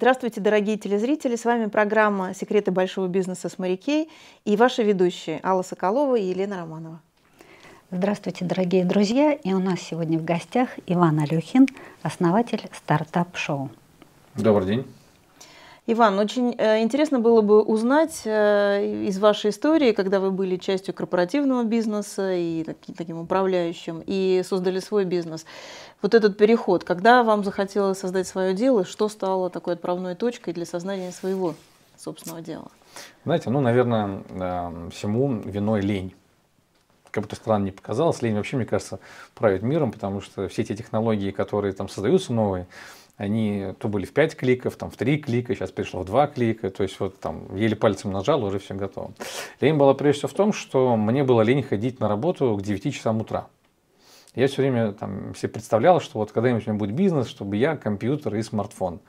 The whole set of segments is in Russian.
Здравствуйте, дорогие телезрители! С вами программа «Секреты большого бизнеса с морякей» и ваши ведущие Алла Соколова и Елена Романова. Здравствуйте, дорогие друзья! И у нас сегодня в гостях Иван Алюхин, основатель стартап-шоу. Добрый день! Иван, очень э, интересно было бы узнать э, из вашей истории, когда вы были частью корпоративного бизнеса и таким управляющим, и создали свой бизнес, вот этот переход, когда вам захотелось создать свое дело, что стало такой отправной точкой для создания своего собственного дела? Знаете, ну, наверное, э, всему виной лень как бы то странно не показалось, лень вообще, мне кажется, правит миром, потому что все эти технологии, которые там создаются новые, они то были в 5 кликов, там в 3 клика, сейчас перешло в 2 клика, то есть вот там еле пальцем нажал, уже все готово. Лень была прежде всего в том, что мне было лень ходить на работу к 9 часам утра. Я все время там себе представлял, что вот когда-нибудь у меня будет бизнес, чтобы я компьютер и смартфон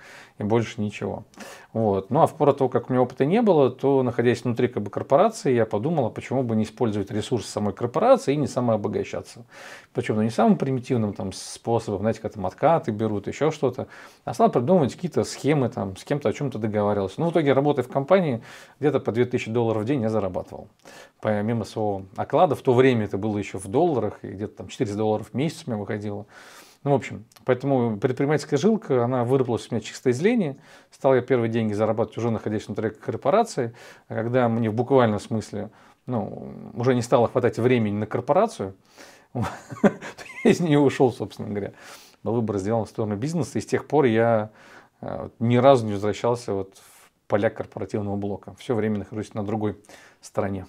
и больше ничего. Вот. Ну а в пору того, как у меня опыта не было, то, находясь внутри как бы, корпорации, я подумал, а почему бы не использовать ресурсы самой корпорации и не самообогащаться. Причем ну, не самым примитивным там, способом, знаете, как там откаты берут, еще что-то, а стал придумывать какие-то схемы, там, с кем-то о чем-то договаривался. Ну, в итоге, работая в компании, где-то по 2000 долларов в день я зарабатывал. Помимо своего оклада, в то время это было еще в долларах, и где-то там 400 долларов в месяц у меня выходило. Ну, в общем, поэтому предпринимательская жилка, она выработалась у меня чисто из лени. Стал я первые деньги зарабатывать уже находясь внутри корпорации, а когда мне в буквальном смысле ну, уже не стало хватать времени на корпорацию, я из нее ушел, собственно говоря. Был выбор сделан в сторону бизнеса, и с тех пор я э, ни разу не возвращался вот в поля корпоративного блока. Все время нахожусь на другой стороне.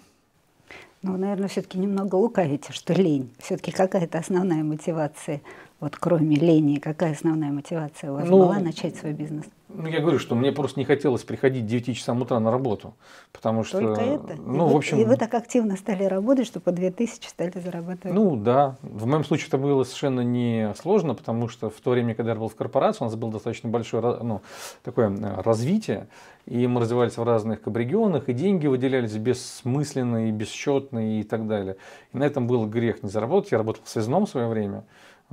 Ну, наверное, все-таки немного лукавите, что лень. Все-таки какая-то основная мотивация вот кроме лени, какая основная мотивация у вас ну, была начать свой бизнес? Ну, я говорю, что мне просто не хотелось приходить 9 часам утра на работу, потому что... Только это? Ну, и в общем... и вы так активно стали работать, что по 2000 стали зарабатывать? Ну, да. В моем случае это было совершенно не сложно, потому что в то время, когда я был в корпорации, у нас было достаточно большое ну, такое э, развитие, и мы развивались в разных регионах, и деньги выделялись бессмысленные, бесчетные и так далее. И на этом был грех не заработать. Я работал в связном в свое время,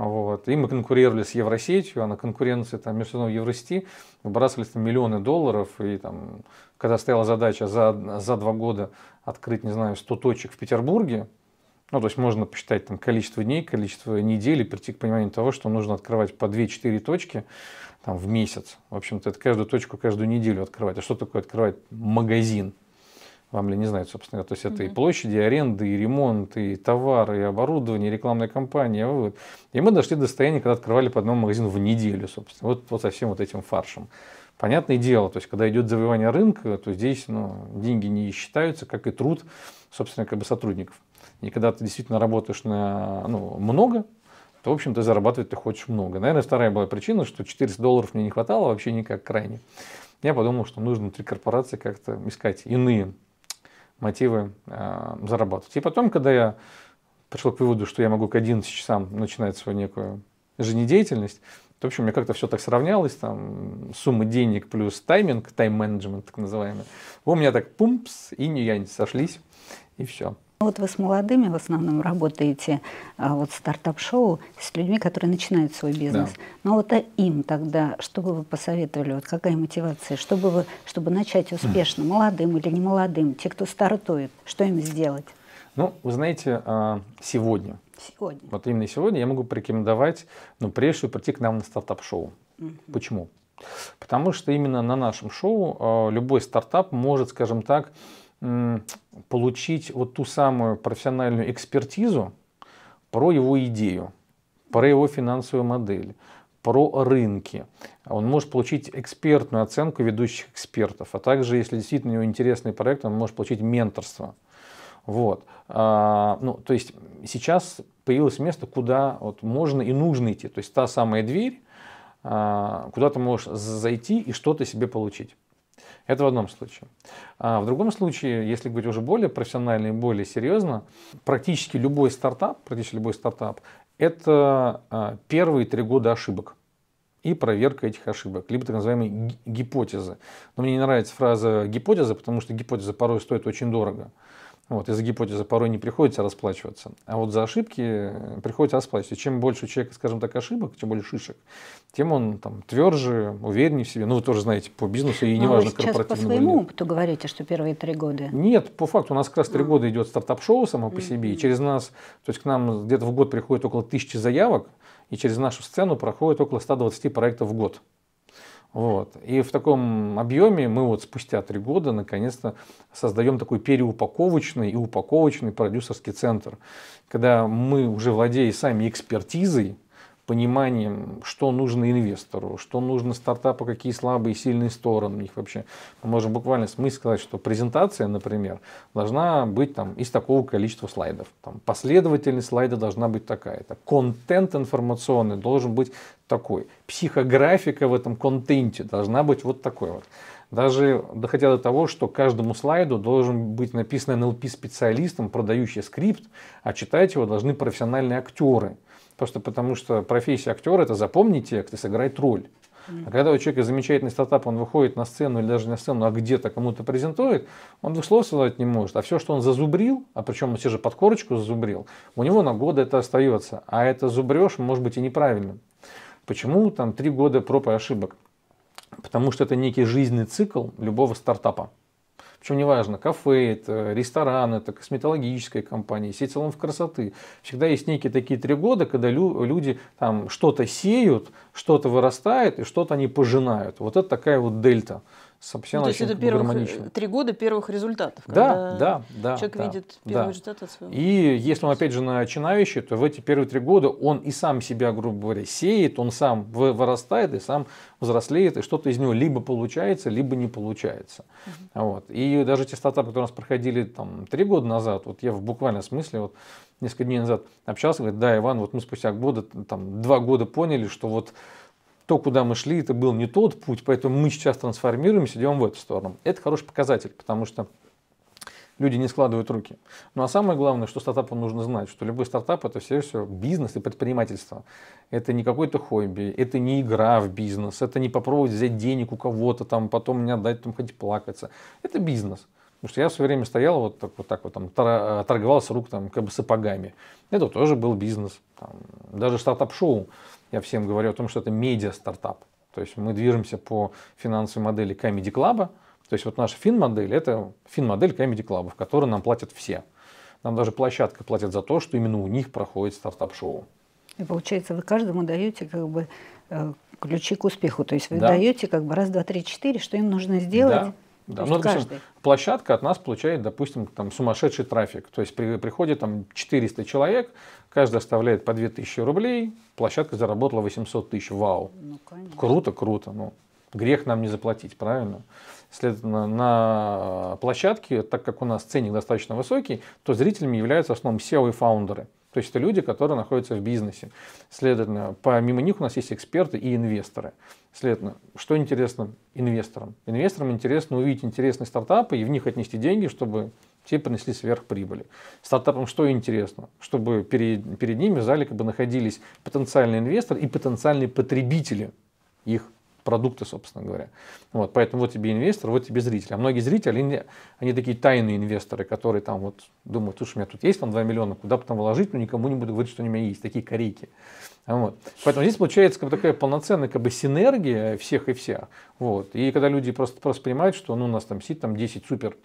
вот. И мы конкурировали с Евросетью, а на конкуренции там, между собой Евросети выбрасывались там, миллионы долларов. И там, когда стояла задача за, за два года открыть, не знаю, 100 точек в Петербурге, ну, то есть можно посчитать там, количество дней, количество недель и прийти к пониманию того, что нужно открывать по 2-4 точки там, в месяц. В общем-то, это каждую точку каждую неделю открывать. А что такое открывать магазин? Вам ли не знают, собственно, то есть это mm-hmm. и площади, и аренды, и ремонт, и товары, и оборудование, и рекламная кампания, вывод. А и мы дошли до состояния, когда открывали по одному магазину в неделю, собственно, вот, вот со всем вот этим фаршем. Понятное дело, то есть когда идет завоевание рынка, то здесь ну, деньги не считаются, как и труд, собственно, как бы сотрудников. И когда ты действительно работаешь на ну, много, то, в общем-то, зарабатывать ты хочешь много. Наверное, вторая была причина, что 400 долларов мне не хватало вообще никак крайне. Я подумал, что нужно внутри корпорации как-то искать иные мотивы э, зарабатывать. И потом, когда я пришел к выводу, что я могу к 11 часам начинать свою некую жизнедеятельность, то, в общем, у меня как-то все так сравнялось, там, суммы денег плюс тайминг, тайм-менеджмент так называемый. У меня так пумпс и не я не сошлись, и все. Ну, вот вы с молодыми в основном работаете, а вот стартап-шоу, с людьми, которые начинают свой бизнес. Да. Ну, Но вот а им тогда, что бы вы посоветовали, вот какая мотивация, чтобы, вы, чтобы начать успешно, хм. молодым или не молодым, те, кто стартует, что им сделать? Ну, вы знаете, а, сегодня, сегодня. вот именно сегодня я могу порекомендовать, ну, прежде всего, прийти к нам на стартап-шоу. Угу. Почему? Потому что именно на нашем шоу а, любой стартап может, скажем так, получить вот ту самую профессиональную экспертизу про его идею, про его финансовую модель, про рынки. Он может получить экспертную оценку ведущих экспертов, а также, если действительно у него интересный проект, он может получить менторство. Вот. А, ну, то есть сейчас появилось место, куда вот можно и нужно идти. То есть та самая дверь, а, куда ты можешь зайти и что-то себе получить. Это в одном случае. А в другом случае, если говорить уже более профессионально и более серьезно, практически любой стартап, практически любой стартап, это а, первые три года ошибок и проверка этих ошибок, либо так называемые гипотезы. Но мне не нравится фраза гипотеза, потому что гипотеза порой стоит очень дорого. Вот, из-за гипотезы порой не приходится расплачиваться. А вот за ошибки э, приходится расплачиваться. И чем больше у человека, скажем так, ошибок, тем более шишек, тем он там тверже, увереннее в себе. Ну, вы тоже знаете, по бизнесу и ну, неважно, Сейчас по своему нет. опыту говорите, что первые три года? Нет, по факту. У нас как раз три ну. года идет стартап-шоу само по себе. И через нас, то есть к нам где-то в год приходит около тысячи заявок, и через нашу сцену проходит около 120 проектов в год. Вот. И в таком объеме мы вот спустя три года наконец-то создаем такой переупаковочный и упаковочный продюсерский центр, когда мы уже владеем сами экспертизой, пониманием, что нужно инвестору, что нужно стартапу, какие слабые и сильные стороны у них вообще. Мы можем буквально смысл сказать, что презентация, например, должна быть там, из такого количества слайдов. Там, последовательность слайда должна быть такая-то. Контент информационный должен быть такой. Психографика в этом контенте должна быть вот такой вот. Даже доходя до того, что каждому слайду должен быть написан NLP-специалистом, продающий скрипт, а читать его должны профессиональные актеры. Просто потому что профессия актера это запомнить, текст и сыграть роль. А когда у человека замечательный стартап, он выходит на сцену или даже на сцену, а где-то кому-то презентует, он двух слов сказать не может. А все, что он зазубрил, а причем он все же под корочку зазубрил, у него на годы это остается. А это зубреж может быть и неправильным. Почему там три года проб и ошибок? Потому что это некий жизненный цикл любого стартапа. Причем неважно, кафе это, ресторан это, косметологическая компания, сеть салонов красоты. Всегда есть некие такие три года, когда люди там что-то сеют, что-то вырастает и что-то они пожинают. Вот это такая вот дельта совсем ну, то это первых, э, три года первых результатов. Да, да, да. Человек да, видит первый да. результат от своего. И если он опять же начинающий, то в эти первые три года он и сам себя, грубо говоря, сеет, он сам вырастает и сам взрослеет, и что-то из него либо получается, либо не получается. Угу. Вот. И даже те стартапы, которые у нас проходили там три года назад, вот я в буквальном смысле вот несколько дней назад общался, говорит, да, Иван, вот мы спустя года, там, два года поняли, что вот то, куда мы шли, это был не тот путь, поэтому мы сейчас трансформируемся, идем в эту сторону. Это хороший показатель, потому что люди не складывают руки. Ну а самое главное, что стартапу нужно знать, что любой стартап это все, все бизнес и предпринимательство. Это не какое-то хобби, это не игра в бизнес, это не попробовать взять денег у кого-то, там, потом не отдать, там хоть плакаться. Это бизнес. Потому что я в свое время стоял вот так вот, так вот там, э, торговался рук там, как бы сапогами. Это тоже был бизнес. Там, даже стартап-шоу я всем говорю о том, что это медиа-стартап. То есть мы движемся по финансовой модели Comedy Club. То есть вот наша фин-модель – это фин-модель Comedy Club, в которой нам платят все. Нам даже площадка платит за то, что именно у них проходит стартап-шоу. И получается, вы каждому даете как бы э, ключи к успеху. То есть вы да. даете как бы раз, два, три, четыре, что им нужно сделать. Да. Да, ну, допустим, площадка от нас получает, допустим, там сумасшедший трафик. То есть при, приходит там 400 человек, каждый оставляет по 2000 рублей, площадка заработала 800 тысяч. Вау. Ну, Круто, круто. Ну, грех нам не заплатить, правильно? Следовательно, на площадке, так как у нас ценник достаточно высокий, то зрителями являются в основном SEO и фаундеры – то есть это люди, которые находятся в бизнесе. Следовательно, помимо них у нас есть эксперты и инвесторы. Следовательно, что интересно инвесторам? Инвесторам интересно увидеть интересные стартапы и в них отнести деньги, чтобы те принесли сверхприбыли. Стартапам что интересно? Чтобы перед, перед ними в зале как бы находились потенциальный инвестор и потенциальные потребители их продукты, собственно говоря. Вот, поэтому вот тебе инвестор, вот тебе зритель. А многие зрители, они, они такие тайные инвесторы, которые там вот думают, слушай, у меня тут есть там 2 миллиона, куда бы там вложить, но никому не буду говорить, что у меня есть, такие корейки. А вот. Поэтому здесь получается как бы, такая полноценная как бы, синергия всех и вся. Вот. И когда люди просто, просто понимают, что ну, у нас там сидит там, 10 супер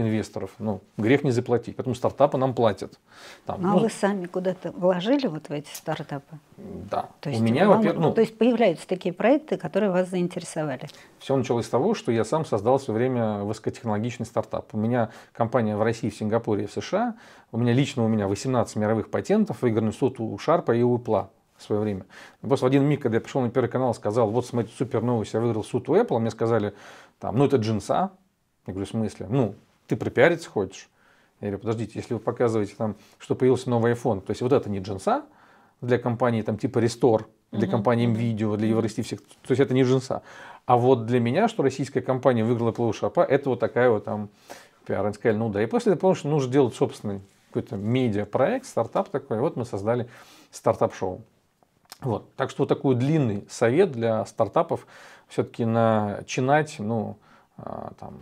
инвесторов. Ну, грех не заплатить. Поэтому стартапы нам платят. Там, ну, а ну, вы сами куда-то вложили вот в эти стартапы? Да. То есть, У меня, вам, ну, то есть появляются такие проекты, которые вас заинтересовали? Все началось с того, что я сам создал в свое время высокотехнологичный стартап. У меня компания в России, в Сингапуре и в США. У меня лично у меня 18 мировых патентов, выигранный суд у Шарпа и у Пла в свое время. Но просто в один миг, когда я пришел на Первый канал, сказал, вот смотрите, супер новость, я выиграл суд у Apple, мне сказали, там, ну это джинса, я говорю, в смысле? Ну, ты пропиариться хочешь. Я говорю, подождите, если вы показываете там, что появился новый iPhone, то есть вот это не джинса для компании там типа Restore, для mm-hmm. компании MVideo, для Еврости всех, то есть это не джинса. А вот для меня, что российская компания выиграла шапа это вот такая вот там пиар. Они сказали, ну да. И после этого понял, что нужно делать собственный какой-то медиа-проект, стартап такой. вот мы создали стартап-шоу. Вот. Так что вот такой длинный совет для стартапов все-таки начинать, ну, а, там,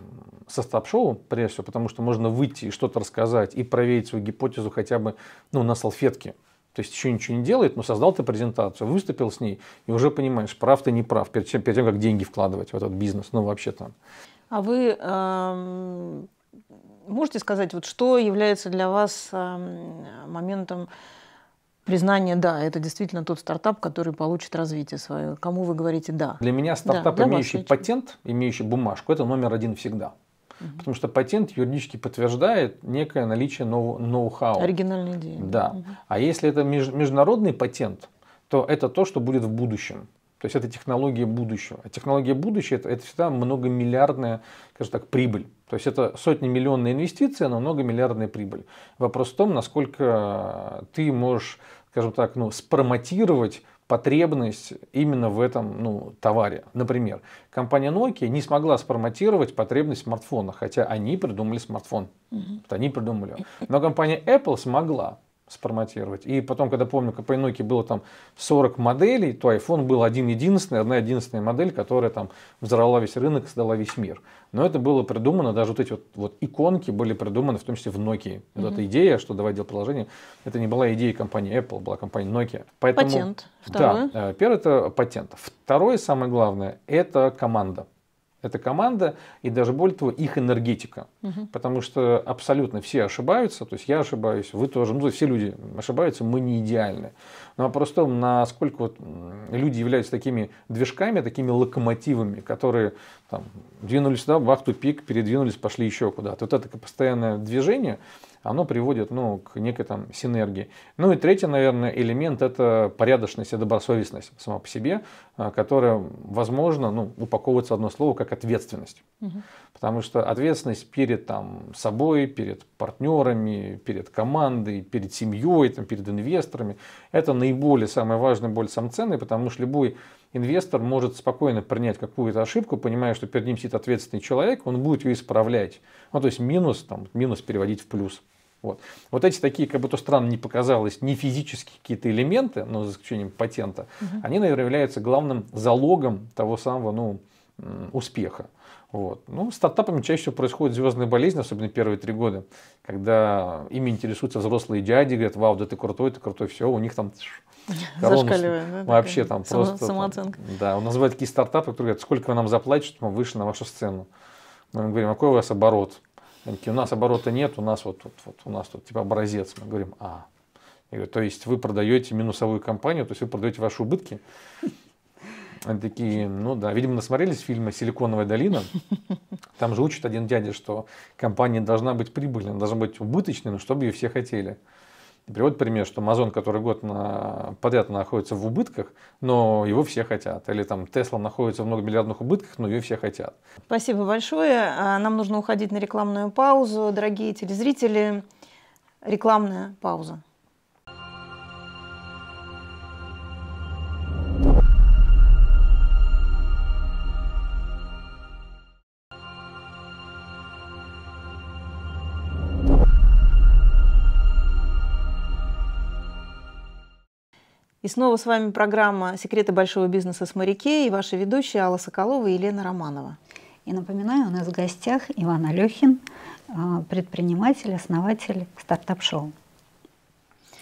со стоп шоу прежде всего, потому что можно выйти и что-то рассказать и проверить свою гипотезу хотя бы ну, на салфетке. То есть еще ничего не делает, но создал ты презентацию, выступил с ней, и уже понимаешь, прав ты, не прав, перед тем, перед тем как деньги вкладывать в этот бизнес, ну вообще там. А вы эм, можете сказать, вот что является для вас эм, моментом Признание «да» — это действительно тот стартап, который получит развитие свое. Кому вы говорите «да»? Для меня стартап, да, имеющий патент, имеющий бумажку, это номер один всегда. Угу. Потому что патент юридически подтверждает некое наличие ноу- ноу-хау. Оригинальная идея. Да. Угу. А если это международный патент, то это то, что будет в будущем. То есть это технология будущего. А технология будущего это, это всегда многомиллиардная, скажем так, прибыль. То есть это сотни миллионные инвестиции, но многомиллиардная прибыль. Вопрос в том, насколько ты можешь, скажем так, ну, спромотировать потребность именно в этом ну, товаре. Например, компания Nokia не смогла спромотировать потребность смартфона, хотя они придумали смартфон. Угу. Вот они придумали. Но компания Apple смогла сформатировать. И потом, когда помню, по Инуке было там 40 моделей, то iPhone был один единственный, одна единственная модель, которая там взорвала весь рынок, сдала весь мир. Но это было придумано, даже вот эти вот, вот иконки были придуманы, в том числе в Nokia. Вот mm-hmm. эта идея, что давай делать приложение, это не была идея компании Apple, была компания Nokia. Поэтому, патент. Второе. Да, э, первое это патент. Второе, самое главное, это команда эта команда и даже более того их энергетика, угу. потому что абсолютно все ошибаются, то есть я ошибаюсь, вы тоже, ну то есть все люди ошибаются, мы не идеальны. Но вопрос в том, насколько вот люди являются такими движками, такими локомотивами, которые там двинулись сюда, бах пик, передвинулись, пошли еще куда-то. Вот это постоянное движение, оно приводит ну, к некой там синергии. Ну и третий, наверное, элемент – это порядочность и добросовестность сама по себе, а, которая, возможно, ну, упаковывается в одно слово как ответственность. Угу. Потому что ответственность перед там, собой, перед партнерами, перед командой, перед семьей, там, перед инвесторами – это наиболее самая важная, более самое потому что любой инвестор может спокойно принять какую-то ошибку, понимая, что перед ним сидит ответственный человек, он будет ее исправлять. Ну, то есть минус, там, минус переводить в плюс. Вот. вот эти такие, как будто странно не показалось, не физические какие-то элементы, но ну, за исключением патента, угу. они, наверное, являются главным залогом того самого ну, успеха. Вот. Ну, с стартапами чаще всего происходит звездная болезнь, особенно первые три года, когда ими интересуются взрослые дяди, говорят, вау, да ты крутой, ты крутой, все, у них там Корону, да, вообще там просто... Самооценка. Там, да, он называет такие стартапы, которые говорят, сколько вы нам заплатите, чтобы мы вышли на вашу сцену. Мы им говорим, а какой у вас оборот? Они такие, у нас оборота нет, у нас вот, вот, вот у нас тут типа образец. Мы говорим, а. Я говорю, то есть вы продаете минусовую компанию, то есть вы продаете ваши убытки. Они такие, ну да, видимо, насмотрелись фильмы «Силиконовая долина». Там же учит один дядя, что компания должна быть прибыльной, должна быть убыточной, но ну, чтобы ее все хотели. И приводит пример, что Amazon, который год на, подряд находится в убытках, но его все хотят. Или там Tesla находится в многомиллиардных убытках, но ее все хотят. Спасибо большое. А, нам нужно уходить на рекламную паузу. Дорогие телезрители, рекламная пауза. И снова с вами программа «Секреты большого бизнеса с моряки» и ваши ведущие Алла Соколова и Елена Романова. И напоминаю, у нас в гостях Иван Алехин, а, предприниматель, основатель стартап-шоу.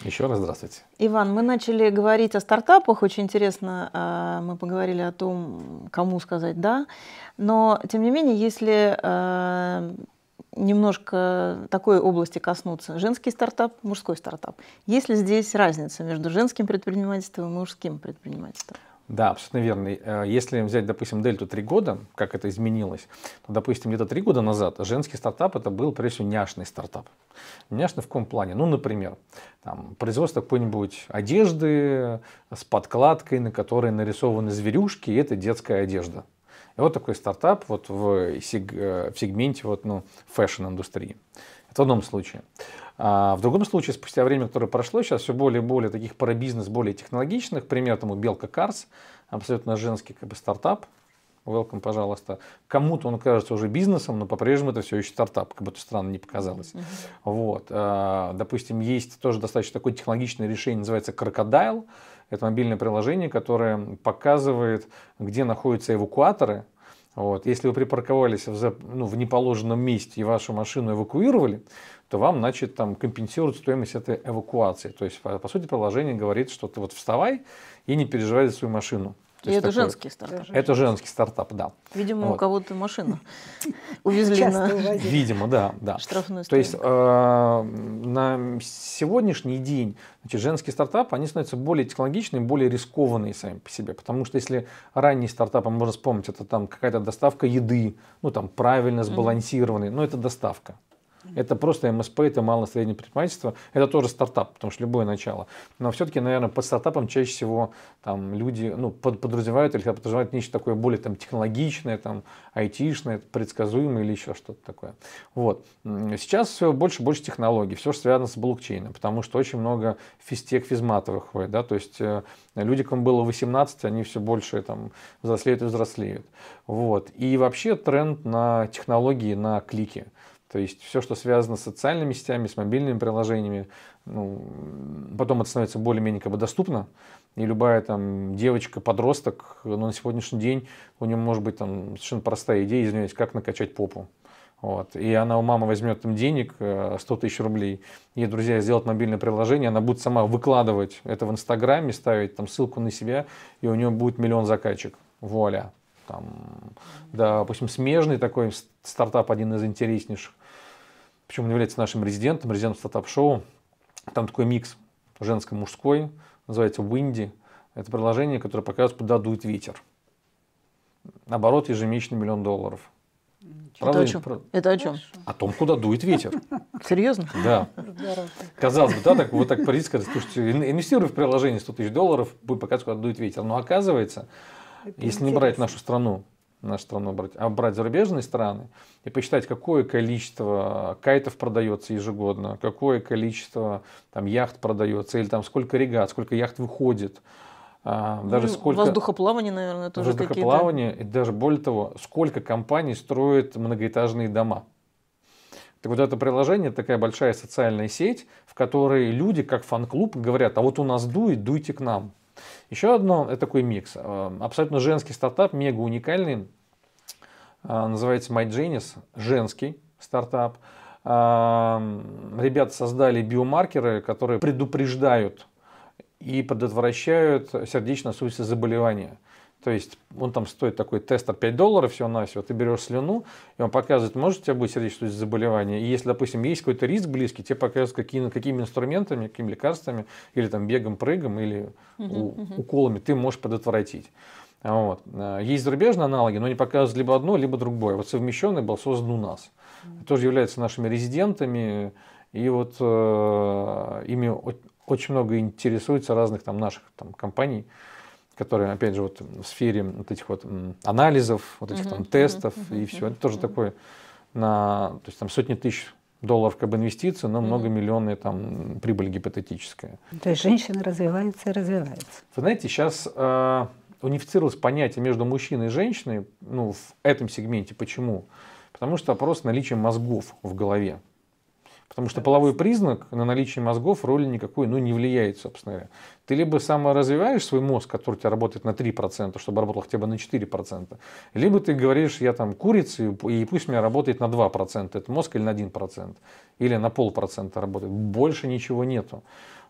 Еще раз здравствуйте. Иван, мы начали говорить о стартапах. Очень интересно, а, мы поговорили о том, кому сказать «да». Но, тем не менее, если а, немножко такой области коснуться. Женский стартап, мужской стартап. Есть ли здесь разница между женским предпринимательством и мужским предпринимательством? Да, абсолютно верно. Э, если взять, допустим, дельту три года, как это изменилось, то, допустим, где-то 3 года назад женский стартап это был, прежде всего, няшный стартап. Няшный в каком плане? Ну, например, там, производство какой-нибудь одежды с подкладкой, на которой нарисованы зверюшки, и это детская одежда. И вот такой стартап вот в, сег, э, в сегменте вот, ну, фэшн-индустрии. Это в одном случае. А в другом случае, спустя время, которое прошло, сейчас все более и более таких парабизнес, более технологичных. Пример тому Белка Карс, абсолютно женский как бы, стартап, welcome, пожалуйста. Кому-то он кажется уже бизнесом, но по-прежнему это все еще стартап, как бы это странно не показалось. Uh-huh. Вот. Э, допустим, есть тоже достаточно такое технологичное решение, называется Crocodile. Это мобильное приложение, которое показывает, где находятся эвакуаторы. Вот. Если вы припарковались в, ну, в неположенном месте и вашу машину эвакуировали, то вам, значит, там компенсируют стоимость этой эвакуации. То есть, по, по сути, приложение говорит, что ты вот вставай и не переживай за свою машину. То и это такое... женский стартап. Это женский стартап, да. Видимо, вот. у кого-то машина увезли на... Видимо, да, да. То есть э, на сегодняшний день значит, женские стартапы, они становятся более технологичными, более рискованные сами по себе. Потому что если ранние стартапы, а можно вспомнить, это там какая-то доставка еды, ну там правильно сбалансированный, но ну, это доставка. Это просто МСП, это малое среднее предпринимательство, это тоже стартап, потому что любое начало. Но все-таки, наверное, под стартапом чаще всего там люди ну, под, подразумевают или подразумевают нечто такое более там, технологичное, там, ИТ-шное, предсказуемое или еще что-то такое. Вот. Сейчас все больше и больше технологий, все, что связано с блокчейном, потому что очень много физтех, физматовых, да, то есть э, люди, кому было 18, они все больше там взрослеют и взрослеют. Вот. И вообще тренд на технологии, на клики – то есть все, что связано с социальными сетями, с мобильными приложениями, ну, потом это становится более-менее как бы доступно. И любая там девочка, подросток, но ну, на сегодняшний день у нее может быть там совершенно простая идея, извиняюсь, как накачать попу. Вот. И она у мамы возьмет там денег, 100 э, тысяч рублей, ей друзья сделают мобильное приложение, она будет сама выкладывать это в Инстаграме, ставить там ссылку на себя, и у нее будет миллион закачек. Вуаля там, да, допустим, смежный такой стартап, один из интереснейших, причем он является нашим резидентом, резидентом стартап-шоу, там такой микс женско-мужской, называется Windy, это приложение, которое показывает, куда дует ветер. Наоборот, ежемесячный миллион долларов. Правда? Это о чем? Правда? Это о чем? О том, куда дует ветер. Серьезно? Да. Казалось бы, да, так вот так прийти сказать, слушайте, инвестируй в приложение 100 тысяч долларов, будет показывать, куда дует ветер. Но оказывается, это Если интересно. не брать нашу страну, нашу страну брать, а брать зарубежные страны и посчитать, какое количество кайтов продается ежегодно, какое количество там яхт продается, или там сколько регат, сколько яхт выходит, а, даже ну, сколько... Воздухоплавание, наверное, тоже Воздухоплавание, и даже более того, сколько компаний строит многоэтажные дома. Так вот это приложение, такая большая социальная сеть, в которой люди, как фан-клуб, говорят, а вот у нас дует, дуйте к нам. Еще одно, это такой микс. Э, абсолютно женский стартап, мега уникальный. Э, называется MyGenius, женский стартап. Э, ребята создали биомаркеры, которые предупреждают и предотвращают сердечно-сосудистые заболевания. То есть он там стоит такой тестер 5 долларов всего-навсего, ты берешь слюну, и он показывает, может у тебя быть сердечное заболевание. И если, допустим, есть какой-то риск близкий, тебе показывают, какие, какими инструментами, какими лекарствами, или там бегом, прыгом, или угу, уколами угу. ты можешь предотвратить. Вот. Э, есть зарубежные аналоги, но они показывают либо одно, либо другое. Вот совмещенный был создан у нас. Угу. Тоже являются нашими резидентами, и вот э, ими очень много интересуется разных там наших там, компаний которые, опять же, вот в сфере вот этих вот анализов, вот этих там тестов и все. это тоже такое на, то есть там сотни тысяч долларов как бы инвестиций, но многомиллионная там прибыль гипотетическая. То есть женщина развивается и развивается. Вы знаете, сейчас э, унифицировалось понятие между мужчиной и женщиной, ну, в этом сегменте. Почему? Потому что опрос наличие мозгов в голове. Потому что половой признак на наличие мозгов роли никакой ну, не влияет, собственно говоря. Ты либо саморазвиваешь свой мозг, который у тебя работает на 3%, чтобы работал хотя бы на 4%, либо ты говоришь, я там курица, и пусть у меня работает на 2%, этот мозг или на 1%, или на полпроцента работает. Больше ничего нету.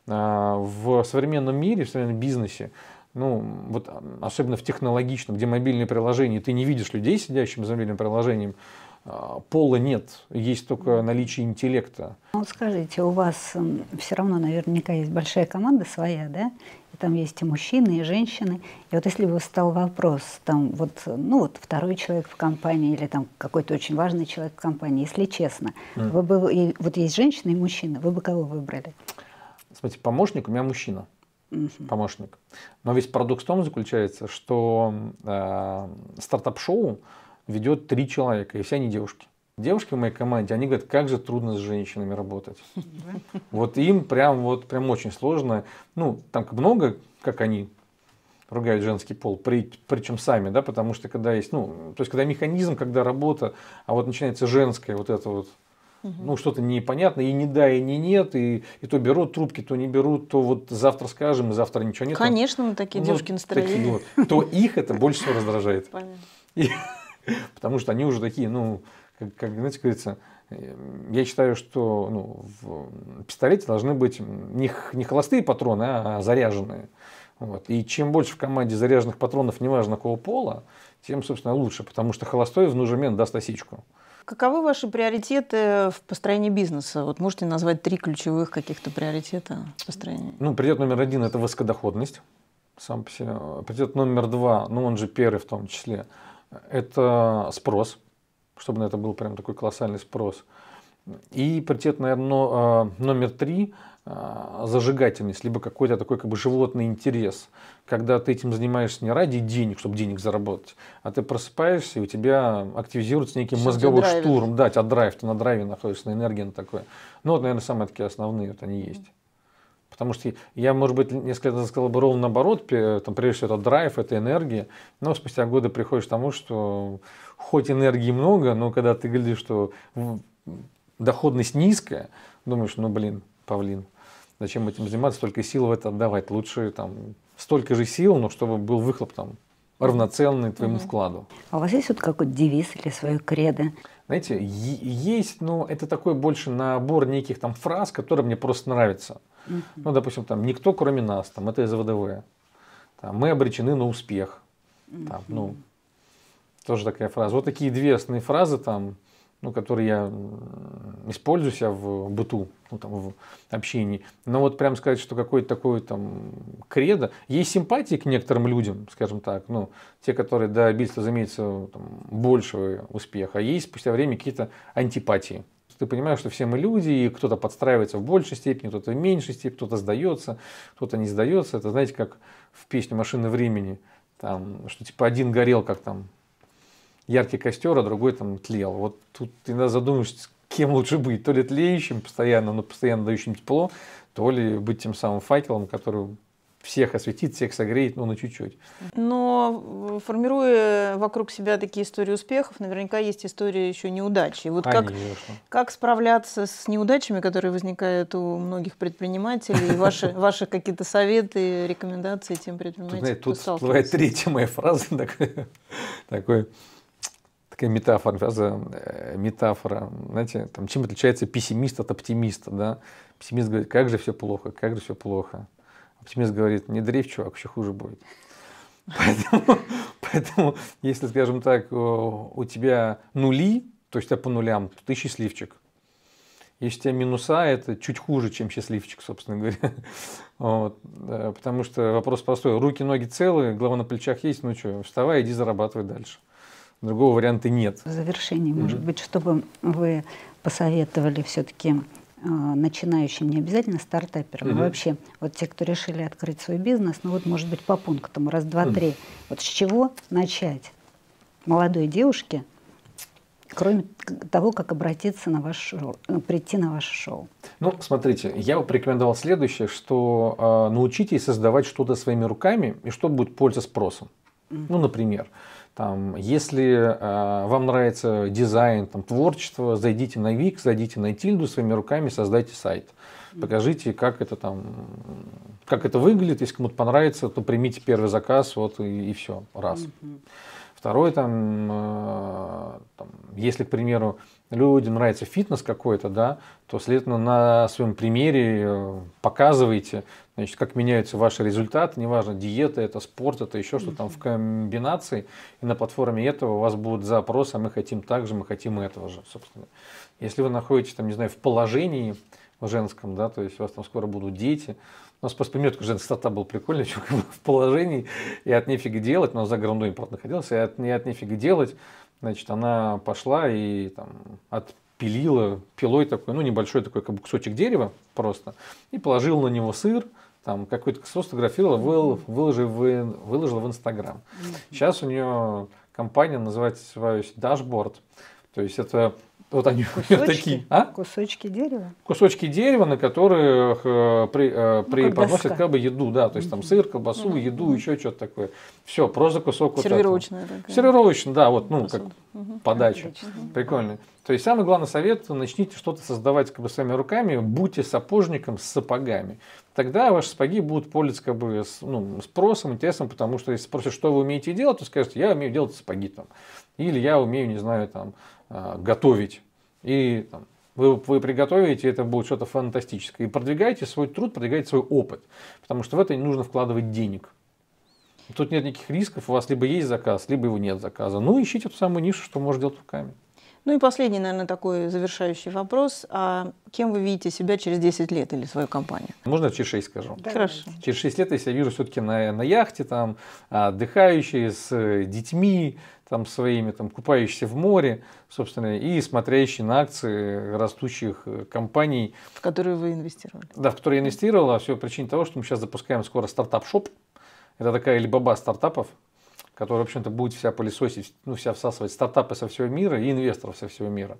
А, в современном мире, в современном бизнесе ну, вот особенно в технологичном, где мобильные приложения, ты не видишь людей, сидящих за мобильным приложением, а, пола нет, есть только наличие интеллекта. Ну скажите, у вас все равно наверняка есть большая команда своя, да? И там есть и мужчины, и женщины. И вот если бы встал вопрос, там вот, ну вот второй человек в компании или там какой-то очень важный человек в компании, если честно, mm. вы бы, и, вот есть женщина и мужчина, вы бы кого выбрали? Смотрите, помощник у меня мужчина угу. помощник. Но весь парадокс в том заключается, что э, стартап-шоу ведет три человека, и все они девушки. Девушки в моей команде, они говорят, как же трудно с женщинами работать. Вот им прям вот прям очень сложно. Ну, там много, как они ругают женский пол, при, причем сами, да, потому что когда есть, ну, то есть когда механизм, когда работа, а вот начинается женская вот это вот, ну, что-то непонятно, и не да, и не нет, и, и то берут трубки, то не берут, то вот завтра скажем, и завтра ничего нет. Конечно, мы такие ну, девушки настроение. вот, то их это больше всего раздражает. Понятно. потому что они уже такие, ну, как, как знаете, говорится, э, я считаю, что ну, в пистолете должны быть не, не холостые патроны, а, а заряженные. Вот. И чем больше в команде заряженных патронов, неважно какого пола, тем, собственно, лучше, потому что холостой в нужный момент даст осечку. Каковы ваши приоритеты в построении бизнеса? Вот можете назвать три ключевых каких-то приоритета построения? Ну, приоритет номер один – это высокодоходность сам по себе. Э, приоритет номер два, ну он же первый в том числе – это спрос, чтобы на это был прям такой колоссальный спрос. И приоритет, наверное, а, номер три а, – зажигательность, либо какой-то такой как бы животный интерес, когда ты этим занимаешься не ради денег, чтобы денег заработать, а ты просыпаешься, и у тебя активизируется некий Все мозговой штурм, да, тебя драйв, ты на драйве находишься, на энергии на такое. Ну, вот, наверное, самые такие основные вот они есть. Потому что я, может быть, несколько лет назад сказал бы ровно наоборот, там, прежде всего, это драйв, это энергия, но спустя годы приходишь к тому, что хоть энергии много, но когда ты глядишь, что доходность низкая, думаешь, ну, блин, павлин, зачем этим заниматься, столько сил в это отдавать, лучше там столько же сил, но чтобы был выхлоп там равноценный твоему угу. вкладу. А у вас есть вот какой-то девиз или свое кредо? Знаете, есть, но это такой больше набор неких там фраз, которые мне просто нравятся. Угу. Ну, допустим, там никто, кроме нас, там это СВДВ. Там, мы обречены на успех. Угу. ну, тоже такая фраза. Вот такие две основные фразы там, ну, которые я использую себя в быту, ну, там, в общении. Но вот прям сказать, что какой-то такой там кредо. Есть симпатии к некоторым людям, скажем так, ну, те, которые до обильства заметятся там, большего успеха. А есть спустя время какие-то антипатии ты понимаешь, что все мы люди, и кто-то подстраивается в большей степени, кто-то в меньшей степени, кто-то сдается, кто-то не сдается. Это, знаете, как в песне «Машины времени», там, что типа один горел, как там яркий костер, а другой там тлел. Вот тут ты иногда задумаешься, кем лучше быть, то ли тлеющим постоянно, но постоянно дающим тепло, то ли быть тем самым факелом, который всех осветит, всех согреет, но ну, на чуть-чуть. Но формируя вокруг себя такие истории успехов, наверняка есть история еще неудачи. Вот как, Конечно. как справляться с неудачами, которые возникают у многих предпринимателей, ваши, ваши какие-то советы, рекомендации тем предпринимателям? Тут, знаете, тут всплывает третья моя фраза, такой, такой, такая метафора, фраза, э, метафора, знаете, там, чем отличается пессимист от оптимиста, да? Пессимист говорит, как же все плохо, как же все плохо. Оптимист говорит, не дрейф, чувак, еще хуже будет. Поэтому, поэтому, если, скажем так, э, у тебя нули, то есть у тебя по нулям, то ты счастливчик. Если у тебя минуса, это чуть хуже, чем счастливчик, собственно говоря. Вот. Потому что вопрос простой. Руки, ноги целые, голова на плечах есть, ну что, вставай, иди зарабатывай дальше. Другого варианта нет. В завершении, может быть, чтобы вы посоветовали все-таки а, начинающим, не обязательно стартаперам, угу. вообще вот те, кто решили открыть свой бизнес, ну вот может быть по пунктам, раз, два, угу. три. Вот с чего начать молодой девушке, кроме того, как обратиться на ваш шоу, э, прийти на ваше шоу? Ну, смотрите, я бы порекомендовал следующее, что э, научитесь создавать что-то своими руками, и что будет польза спросом. Угу. Ну, например, э, там, если э, вам нравится дизайн, там, творчество, зайдите на Вик, зайдите на Тильду, своими руками создайте сайт. Покажите, как это там, как это выглядит. Если кому-то понравится, то примите первый заказ, вот и, и все, раз. Угу. Второе, там, э, там, если, к примеру, людям нравится фитнес какой-то, да, то, следовательно, на своем примере э, показывайте, значит, как меняются ваши результаты, неважно, диета это, спорт это, еще что там в комбинации, и на платформе этого у вас будут запросы, а мы хотим так же, мы хотим этого же, собственно. Если вы находитесь, там, не знаю, в положении женском, да, то есть у вас там скоро будут дети, у нас просто метку женская стата был прикольный, человек был в положении, и от нефига делать, но за гранду импорт находился, и от, и от нефига делать, Значит, она пошла и там, отпилила пилой такой, ну, небольшой такой как бы кусочек дерева просто, и положила на него сыр, там какой-то кусок сфотографировала, выложила, выложила в Инстаграм. Сейчас у нее компания называется дашборд. То есть это вот они кусочки, вот такие. А? Кусочки дерева. Кусочки дерева, на которых э, при, э, ну, как, как бы еду, да, то есть там сыр, колбасу, угу. еду, угу. еще что-то такое. Все, просто кусок вот Сервировочная этого. такая. Сервировочная, да, вот, ну, Посуда. как угу. подача. Отлично. Прикольно. То есть самый главный совет, начните что-то создавать как бы своими руками, будьте сапожником с сапогами. Тогда ваши сапоги будут пользоваться как бы с, ну, спросом, интересом, потому что если спросят, что вы умеете делать, то скажете, я умею делать сапоги там. Или я умею, не знаю, там, а, готовить. И там, вы, вы приготовите, это будет что-то фантастическое. И продвигайте свой труд, продвигайте свой опыт. Потому что в это не нужно вкладывать денег. Тут нет никаких рисков, у вас либо есть заказ, либо его нет заказа. Ну, ищите ту самую нишу, что можно делать руками. Ну и последний, наверное, такой завершающий вопрос. А кем вы видите себя через 10 лет или свою компанию? Можно через 6 скажу? Да. Хорошо. Через 6 лет я себя вижу все-таки на, на яхте, там, отдыхающие, с э, детьми, там своими, там, купающиеся в море, собственно, и смотрящие на акции растущих э, компаний. В которые вы инвестировали. Да, в которые я инвестировал, а все по причине того, что мы сейчас запускаем скоро стартап-шоп. Это такая Alibaba стартапов, которая, в общем-то, будет вся пылесосить, ну, вся всасывать стартапы со всего мира и инвесторов со всего мира.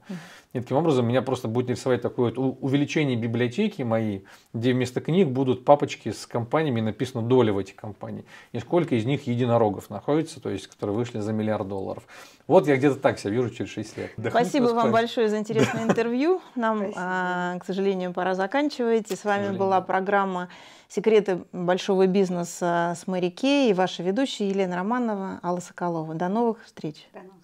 И таким образом меня просто будет нарисовать такое вот увеличение библиотеки моей, где вместо книг будут папочки с компаниями, написано доля в этих компаний. И сколько из них единорогов находится, то есть, которые вышли за миллиард долларов. Вот я где-то так себя вижу через 6 лет. Да Спасибо вам большое за интересное интервью. Нам, а, к сожалению, пора заканчивать. И с вами была программа «Секреты большого бизнеса» с Мэри Кей и ваша ведущая Елена Романова, Алла Соколова. До новых встреч! До новых.